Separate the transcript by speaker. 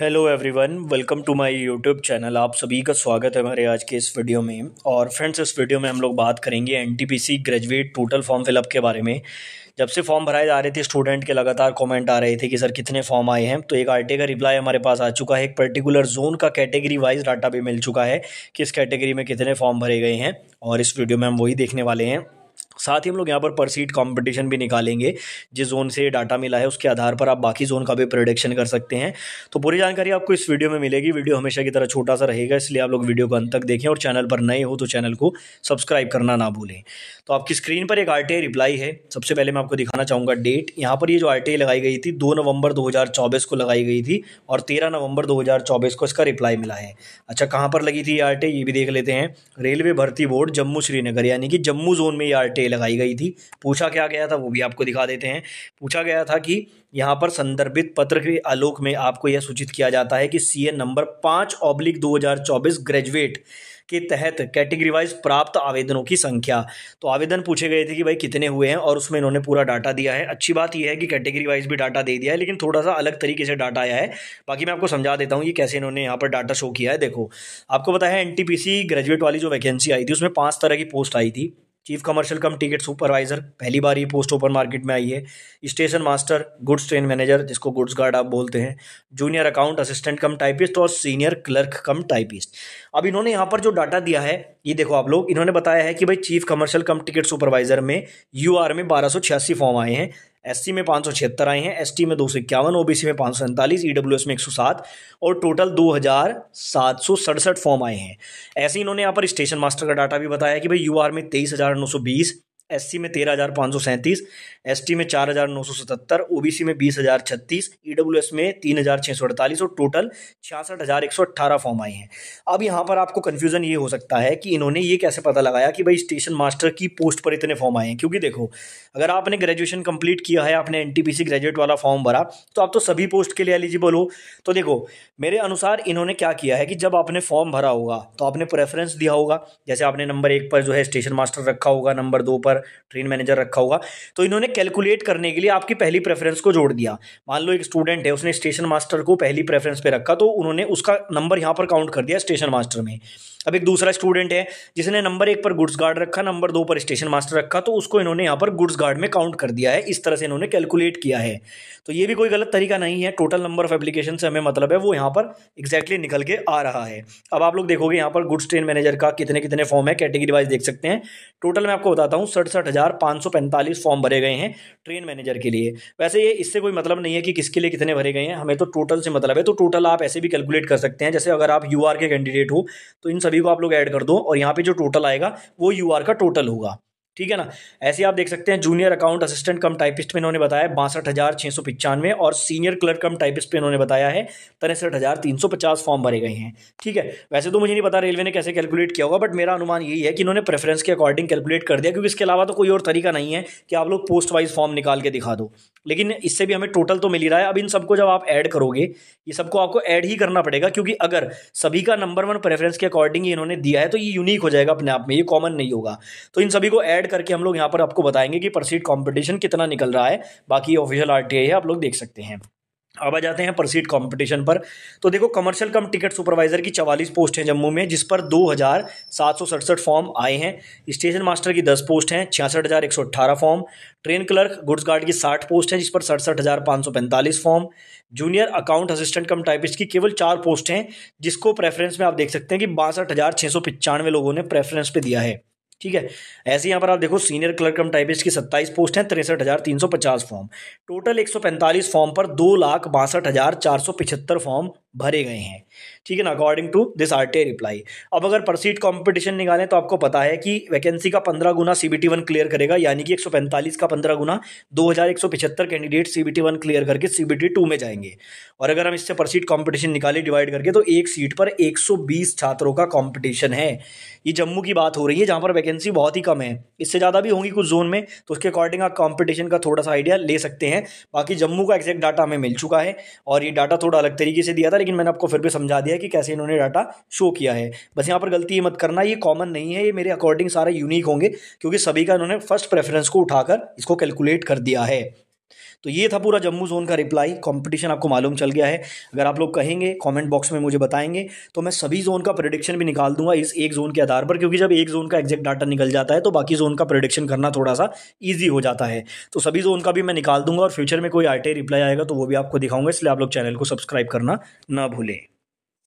Speaker 1: hello everyone welcome to my YouTube channel आप सभी का स्वागत है हमारे आज के इस वीडियो में और फ्रेंड्स इस वीडियो में हम लोग बात करेंगे NTPC graduate total form fill up के बारे में जब से फॉर्म भराए जा रहे थे स्टूडेंट के लगातार कमेंट आ रहे थे कि सर कितने फॉर्म आए हैं तो एक आर का रिप्लाई हमारे पास आ चुका है एक पर्टिकुलर जोन का कैटेगरी वाइज डाटा भी मिल चुका है कि इस कैटेगरी में कितने फॉर्म भरे गए हैं और इस वीडियो में हम वही देखने वाले हैं साथ ही हम लोग यहाँ पर पर सीट कॉम्पिटिशन भी निकालेंगे जिस जोन से डाटा मिला है उसके आधार पर आप बाकी जोन का भी प्रोडिक्शन कर सकते हैं तो पूरी जानकारी आपको इस वीडियो में मिलेगी वीडियो हमेशा की तरह छोटा सा रहेगा इसलिए आप लोग वीडियो को अंत तक देखें और चैनल पर नए हो तो चैनल को सब्सक्राइब करना ना भूलें तो आपकी स्क्रीन पर एक आर रिप्लाई है सबसे पहले मैं आपको दिखाना चाहूँगा डेट यहाँ पर ये जो आर लगाई गई थी दो नवंबर दो को लगाई गई थी और तेरह नवंबर दो को इसका रिप्लाई मिला है अच्छा कहाँ पर लगी थी ये आर ये भी देख लेते हैं रेलवे भर्ती बोर्ड जम्मू श्रीनगर यानी कि जम्मू जोन में ये आर टे लगाई गई थी पूछा क्या गया था वो भी आपको दिखा देते हैं पूछा गया था कि यहाँ पर संदर्भित पत्र के आलोक में आपको यह सूचित किया जाता है कि सी नंबर पाँच ऑब्लिक दो ग्रेजुएट के तहत कैटेगरी वाइज प्राप्त आवेदनों की संख्या तो आवेदन पूछे गए थे कि भाई कितने हुए हैं और उसमें इन्होंने पूरा डाटा दिया है अच्छी बात यह है कि कैटेगरी वाइज भी डाटा दे दिया है लेकिन थोड़ा सा अलग तरीके से डाटा आया है बाकी मैं आपको समझा देता हूँ कि कैसे इन्होंने यहाँ पर डाटा शो किया है देखो आपको बताया एन ग्रेजुएट वाली जो वैकेंसी आई थी उसमें पाँच तरह की पोस्ट आई थी chief commercial cum ticket supervisor पहली बार ये पोस्ट ओपन मार्केट में आई है station master goods train manager जिसको गुड्स गार्ड आप बोलते हैं junior account assistant cum typist और सीनियर क्लर्क कम टाइपिस्ट अब इन्होंने यहाँ पर जो डाटा दिया है ये देखो आप लोग इन्होंने बताया है कि भाई chief commercial cum ticket supervisor में यू में बारह फॉर्म आए हैं एससी में पाँच सौ छिहत्तर आए हैं एसटी में दो सौ इक्यावन ओबीसी में पाँच सौ सैंतालीस एस e में एक सौ सात और टोटल दो हज़ार सात सौ सड़सठ फॉर्म आए हैं ऐसे इन्होंने यहाँ पर स्टेशन मास्टर का डाटा भी बताया कि भाई यूआर में तेईस हज़ार नौ सौ बीस एससी में तेरह हज़ार पाँच सौ सैंतीस एस में चार हज़ार नौ सौ सतहत्तर ओ में बीस हज़ार छत्तीस ई e में तीन हज़ार छः सौ अड़तालीस और टोटल छियासठ हज़ार एक सौ अट्ठारह फॉर्म आए हैं अब यहाँ पर आपको कन्फ्यूज़न ये हो सकता है कि इन्होंने ये कैसे पता लगाया कि भाई स्टेशन मास्टर की पोस्ट पर इतने फॉर्म आए हैं क्योंकि देखो अगर आपने ग्रेजुएशन कंप्लीट किया है आपने एन ग्रेजुएट वाला फॉर्म भरा तो आप तो सभी पोस्ट के लिए एलिजिबल हो तो देखो मेरे अनुसार इन्होंने क्या किया है कि जब आपने फॉर्म भरा होगा तो आपने प्रेफरेंस दिया होगा जैसे आपने नंबर एक पर जो है स्टेशन मास्टर रखा होगा नंबर दो पर ट्रेन मैनेजर रखा होगा तो इन्होंने कैलकुलेट करने के लिए आपकी पहली प्रेफरेंस को जोड़ दिया मान लो एक स्टूडेंट है उसने स्टेशन मास्टर को पहली प्रेफरेंस पे रखा तो उन्होंने उसका नंबर यहाँ पर काउंट कर दिया स्टेशन मास्टर में अब एक दूसरा स्टूडेंट है जिसने नंबर एक पर गुड्स गार्ड रखा नंबर दो पर स्टेशन मास्टर रखा तो उसको इन्होंने यहाँ पर गुड्स गार्ड में काउंट कर दिया है इस तरह से इन्होंने कैलकुलेट किया है तो ये भी कोई गलत तरीका नहीं है टोटल नंबर ऑफ एप्लीकेशन से हमें मतलब है वो यहाँ पर एग्जैक्टली निकल के आ रहा है अब आप लोग देखोगे यहाँ पर गुड्स ट्रेन मैनेजर का कितने कितने फॉर्म है कैटेगरी वाइज देख सकते हैं टोटल मैं आपको बताता हूँ सड़सठ हज़ार पाँच सौ पैंतालीस फॉर्म भरे गए हैं ट्रेन मैनेजर के लिए वैसे ये इससे कोई मतलब नहीं है कि किसके लिए कितने भरे गए हैं हमें तो टोटल से मतलब है तो टोटल आप ऐसे भी कैलकुलेट कर सकते हैं जैसे अगर आप यू के कैंडिडेट हो तो इन सभी को आप लोग ऐड कर दो और यहाँ पे जो टोटल आएगा वो यू का टोटल होगा ठीक है ना ऐसे आप देख सकते हैं junior account assistant cum typist में इन्होंने बताया बासठ हज़ार छह सौ पिचानवे और सीनियर क्लर्क कम टाइपिस्ट पे इन्होंने बताया है तिरसठ हज़ार तीन सौ पचास फॉर्म भरे गए हैं ठीक है वैसे तो मुझे नहीं पता रेलवे ने कैसे कैलकुलेट किया होगा बट मेरा अनुमान यही है कि इन्होंने प्रेफरेंस के अकॉर्डिंग कैलकुलेट कर दिया क्योंकि इसके अलावा तो कोई और तरीका नहीं है कि आप लोग पोस्ट वाइज फॉर्म निकाल के दिखा दो लेकिन इससे भी हमें टोटल तो मिल ही रहा है अब इन सबको जब आप ऐड करोगे ये सबको आपको ऐड ही करना पड़ेगा क्योंकि अगर सभी का नंबर वन प्रेफरेंस के अकॉर्डिंग इन्होंने दिया है तो ये यूनिक हो जाएगा अपने आप में ये कॉमन नहीं होगा तो इन सभी को ऐड करके हम लोग यहाँ पर आपको बताएंगे कि पर कॉम्पिटिशन कितना निकल रहा है बाकी ऑफिशियल आर है आप लोग देख सकते हैं अब आ जाते हैं पर कंपटीशन पर तो देखो कमर्शियल कम टिकट सुपरवाइजर की 44 पोस्ट हैं जम्मू में जिस पर दो हज़ार सात सौ सड़सठ फॉर्म आए हैं स्टेशन मास्टर की 10 पोस्ट हैं छियासठ हज़ार एक सौ form train clerk goods guard की 60 पोस्ट हैं जिस पर सड़सठ हज़ार सौ पैंतालीस form junior account assistant cum typist की केवल चार पोस्ट हैं जिसको प्रेफरेंस में आप देख सकते हैं कि बासठ हज़ार सौ लोगों ने प्रेफरेंस पर दिया है ठीक है ऐसे यहाँ पर आप देखो सीनियर क्लर्क कम टाइपिस्ट की सत्ताईस पोस्ट हैं तिरसठ हज़ार तीन सौ पचास फॉर्म टोटल एक सौ पैंतालीस फॉर्म पर दो लाख बासठ हज़ार चार सौ पिछहत्तर फॉर्म भरे गए हैं ठीक है ना according to this our reply अब अगर परसीट कॉम्पिटिशन निकालें तो आपको पता है कि वैकेंसी का पंद्रह गुना C B T one clear करेगा यानी कि एक सौ पैंतालीस का पंद्रह गुना दो हज़ार एक सौ पिछहत्तर candidate C B T one clear करके सी बी टी टू में जाएंगे और अगर हम इससे परसीट कॉम्पिटिशन निकाले डिवाइड करके तो एक सीट पर एक सौ बीस छात्रों का कॉम्पिटिशन है ये जम्मू की बात हो रही है जहाँ पर वैकेंसी बहुत ही कम है इससे ज़्यादा भी होंगी कुछ जोन में तो उसके अकॉर्डिंग आप कॉम्पिटिशन का थोड़ा सा आइडिया ले सकते हैं बाकी जम्मू का एक्जैक्ट डाटा हमें मिल चुका है और ये डाटा थोड़ा अलग तरीके से दिया था लेकिन मैंने आपको फिर भी समझा दिया है कि कैसे इन्होंने डाटा शो किया है बस यहाँ पर गलती ये मत करना ये कॉमन नहीं है ये मेरे अकॉर्डिंग सारे यूनिक होंगे क्योंकि सभी का इन्होंने फर्स्ट प्रेफरेंस को उठाकर इसको कैलकुलेट कर दिया है तो ये था पूरा जम्मू जोन का रिप्लाई कंपटीशन आपको मालूम चल गया है अगर आप लोग कहेंगे कमेंट बॉक्स में मुझे बताएंगे तो मैं सभी जोन का प्रोडिक्शन भी निकाल दूंगा इस एक जोन के आधार पर क्योंकि जब एक जोन का एग्जैक्ट डाटा निकल जाता है तो बाकी जोन का प्रोडिक्शन करना थोड़ा सा ईजी हो जाता है तो सभी जोन का भी मैं निकाल दूंगा और फ्यूचर में कोई आर रिप्लाई आएगा तो वो भी आपको दिखाऊंगा इसलिए आप लोग चैनल को सब्सक्राइब करना ना भूलें